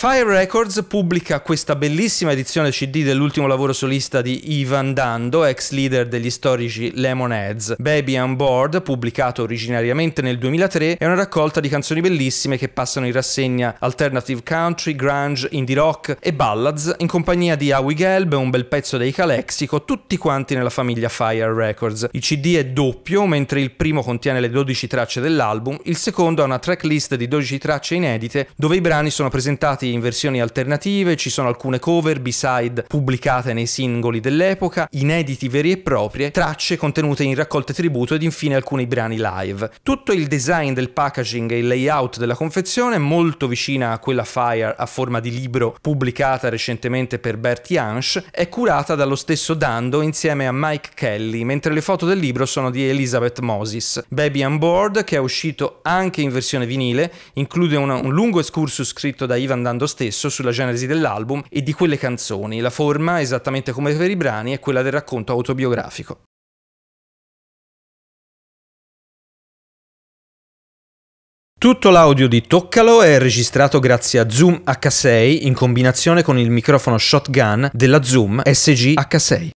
Fire Records pubblica questa bellissima edizione CD dell'ultimo lavoro solista di Ivan Dando, ex leader degli storici Lemonheads. Baby on Board, pubblicato originariamente nel 2003, è una raccolta di canzoni bellissime che passano in rassegna alternative country, grunge, indie rock e ballads in compagnia di Howie Gelb e un bel pezzo dei Calexico, tutti quanti nella famiglia Fire Records. Il CD è doppio, mentre il primo contiene le 12 tracce dell'album, il secondo ha una tracklist di 12 tracce inedite dove i brani sono presentati trovati in versioni alternative, ci sono alcune cover, b-side pubblicate nei singoli dell'epoca, inediti veri e propri, tracce contenute in raccolte tributo ed infine alcuni brani live. Tutto il design del packaging e il layout della confezione è molto vicina a quella Fire a forma di libro pubblicata recentemente per Bertie Hansch, è curata dallo stesso Dando insieme a Mike Kelly, mentre le foto del libro sono di Elizabeth Moses. Baby on Board, che è uscito anche in versione vinile, include una, un lungo escursus scritto da Ivan Dando lavorando stesso sulla genesi dell'album e di quelle canzoni. La forma, esattamente come per i brani, è quella del racconto autobiografico. Tutto l'audio di Toccalo è registrato grazie a Zoom H6 in combinazione con il microfono shotgun della Zoom SG H6.